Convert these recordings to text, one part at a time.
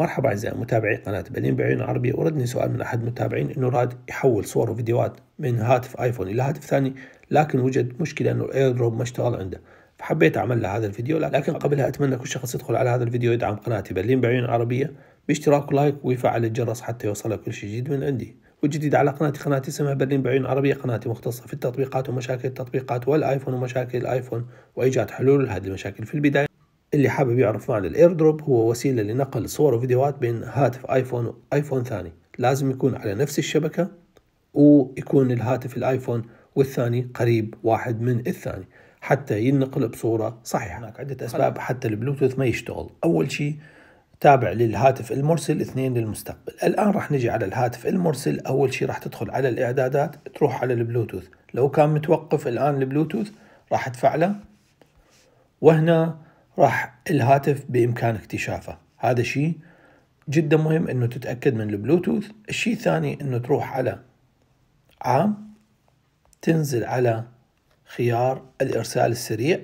مرحبا أعزائي متابعي قناة بنين بعيون عربية وردني سؤال من أحد متابعين أنه راد يحول صور وفيديوهات من هاتف آيفون إلى هاتف ثاني لكن وجد مشكلة أنه الإير دروب ما اشتغل عنده فحبيت أعمل له هذا الفيديو لكن قبلها أتمنى كل شخص يدخل على هذا الفيديو يدعم قناتي برلين بعيون عربية باشتراك ولايك ويفعل الجرس حتى يوصله كل شيء جديد من عندي والجديد على قناتي قناتي اسمها برلين بعيون عربية قناتي مختصة في التطبيقات ومشاكل التطبيقات والآيفون ومشاكل الآيفون وإيجاد حلول لهذه المشاكل في البداية اللي حابب يعرف معنى الاير دروب هو وسيلة لنقل صور وفيديوهات بين هاتف ايفون وايفون ثاني لازم يكون على نفس الشبكة ويكون الهاتف الايفون والثاني قريب واحد من الثاني حتى ينقل بصورة صحيحة هناك عدة أسباب حتى البلوتوث ما يشتغل أول شيء تابع للهاتف المرسل اثنين للمستقبل الآن راح نجي على الهاتف المرسل أول شيء راح تدخل على الإعدادات تروح على البلوتوث لو كان متوقف الآن البلوتوث راح تفعله وهنا راح الهاتف بإمكان اكتشافه هذا شيء جدا مهم أنه تتأكد من البلوتوث الشيء الثاني أنه تروح على عام تنزل على خيار الإرسال السريع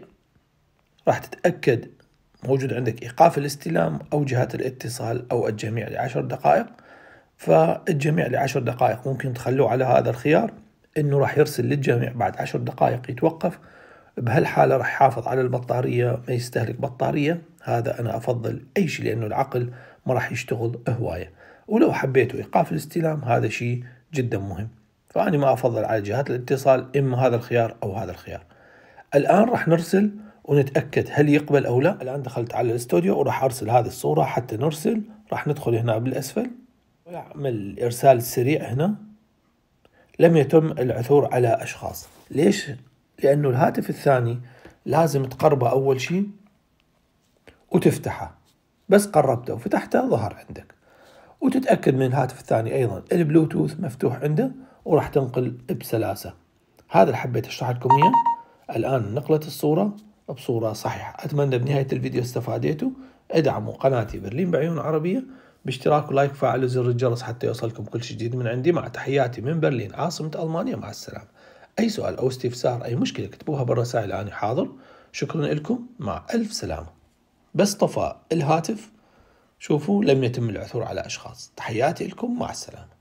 راح تتأكد موجود عندك إيقاف الاستلام أو جهات الاتصال أو الجميع لعشر دقائق فالجميع لعشر دقائق ممكن تخلوه على هذا الخيار انه راح يرسل للجميع بعد عشر دقائق يتوقف بهالحالة راح يحافظ على البطارية ما يستهلك بطارية هذا أنا أفضل أي شيء لأنه العقل ما راح يشتغل هواية ولو حبيتوا إيقاف الاستلام هذا شيء جدا مهم فأنا ما أفضل على جهات الاتصال إما هذا الخيار أو هذا الخيار الآن راح نرسل ونتأكد هل يقبل أو لا الآن دخلت على الاستوديو وراح أرسل هذه الصورة حتى نرسل راح ندخل هنا بالأسفل ويعمل ارسال سريع هنا لم يتم العثور على أشخاص ليش لأنه الهاتف الثاني لازم تقربه أول شيء وتفتحه بس قربته وفتحته ظهر عندك وتتأكد من الهاتف الثاني أيضا البلوتوث مفتوح عنده وراح تنقل بسلاسة هذا اللي حبيت أشرح لكم إياه الآن نقلت الصورة بصورة صحيحة أتمنى بنهاية الفيديو استفاديتوا ادعموا قناتي برلين بعيون عربية باشتراك ولايك فعلوا زر الجرس حتى يوصلكم كل شيء جديد من عندي مع تحياتي من برلين عاصمة ألمانيا مع السلامة أي سؤال أو استفسار أي مشكلة اكتبوها بالرسائل أنا حاضر شكرا لكم مع ألف سلامة بس طفى الهاتف شوفوا لم يتم العثور على أشخاص تحياتي لكم مع السلامة